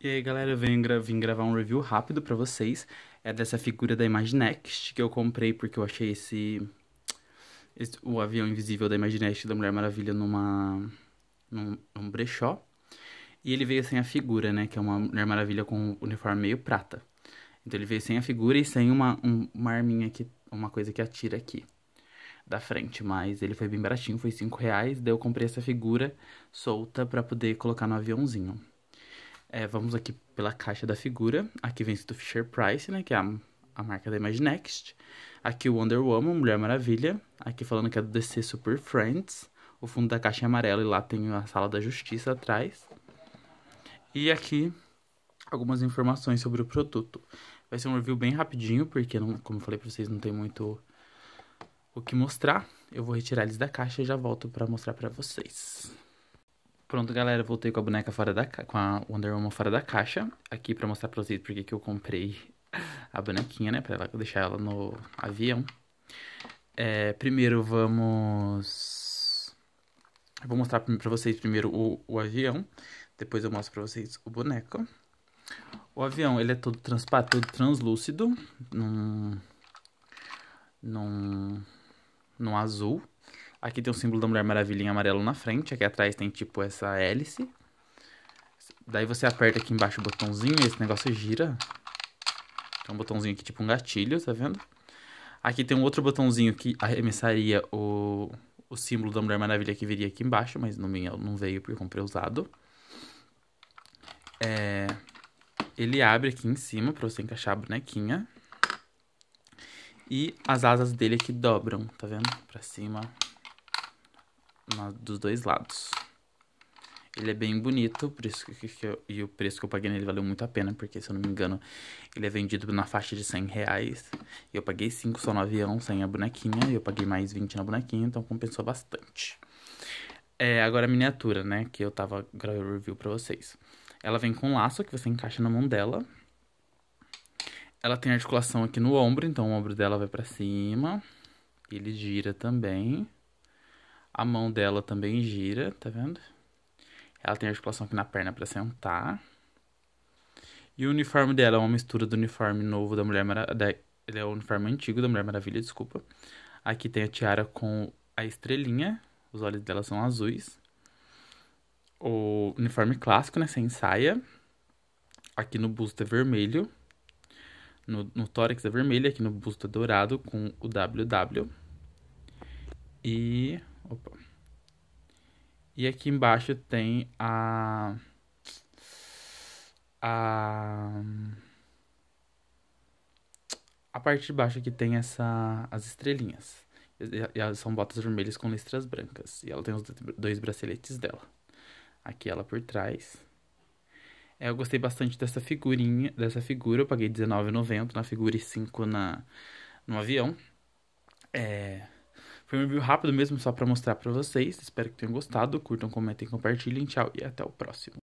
E aí galera, eu vim, gra vim gravar um review rápido pra vocês. É dessa figura da Imaginext que eu comprei porque eu achei esse... esse... o avião invisível da Imaginext da Mulher Maravilha numa... Num... num brechó. E ele veio sem a figura, né? Que é uma Mulher Maravilha com um uniforme meio prata. Então ele veio sem a figura e sem uma, um, uma arminha que... Uma coisa que atira aqui da frente, mas ele foi bem baratinho, foi 5 reais, daí eu comprei essa figura solta para poder colocar no aviãozinho. É, vamos aqui pela caixa da figura. Aqui vem do Fisher Price, né? Que é a, a marca da Image Next. Aqui o Wonder Woman, Mulher Maravilha. Aqui falando que é do DC Super Friends. O fundo da caixa é amarelo e lá tem a Sala da Justiça atrás. E aqui algumas informações sobre o produto. Vai ser um review bem rapidinho, porque, não, como eu falei pra vocês, não tem muito o que mostrar. Eu vou retirar eles da caixa e já volto para mostrar para vocês. Pronto, galera, voltei com a boneca fora da ca... com a Wonder Woman fora da caixa, aqui para mostrar para vocês porque que eu comprei a bonequinha, né, para ela deixar ela no avião. É, primeiro vamos eu vou mostrar para vocês primeiro o, o avião, depois eu mostro para vocês o boneco. O avião, ele é todo transparente, todo translúcido, num num num azul Aqui tem o símbolo da Mulher Maravilha em amarelo na frente. Aqui atrás tem tipo essa hélice. Daí você aperta aqui embaixo o botãozinho e esse negócio gira. Tem um botãozinho aqui tipo um gatilho, tá vendo? Aqui tem um outro botãozinho que arremessaria o, o símbolo da Mulher Maravilha que viria aqui embaixo, mas no meu não veio porque eu comprei usado. É, ele abre aqui em cima para você encaixar a bonequinha. E as asas dele aqui dobram, tá vendo? Pra cima, dos dois lados. Ele é bem bonito, por isso que, que eu, e o preço que eu paguei nele valeu muito a pena, porque se eu não me engano, ele é vendido na faixa de 100 reais. E eu paguei 5 só no avião, sem a bonequinha, e eu paguei mais 20 na bonequinha, então compensou bastante. É, agora a miniatura, né, que eu tava gravando review pra vocês. Ela vem com um laço que você encaixa na mão dela. Ela tem articulação aqui no ombro, então o ombro dela vai para cima. Ele gira também. A mão dela também gira, tá vendo? Ela tem articulação aqui na perna para sentar. E o uniforme dela é uma mistura do uniforme novo da Mulher Maravilha. Ele é o uniforme antigo da Mulher Maravilha, desculpa. Aqui tem a tiara com a estrelinha. Os olhos dela são azuis. O uniforme clássico, né? Sem saia. Aqui no busto é vermelho. No, no tórax é vermelho. Aqui no busto é dourado com o WW. E Opa. E aqui embaixo tem a. A. A parte de baixo aqui tem essa, as estrelinhas. E elas são botas vermelhas com listras brancas. E ela tem os dois braceletes dela. Aqui ela por trás. É, eu gostei bastante dessa figurinha, dessa figura. Eu paguei R$19,90 na figura e 5 na, no avião. É, foi um review rápido mesmo, só para mostrar para vocês. Espero que tenham gostado. Curtam, comentem, compartilhem. Tchau e até o próximo.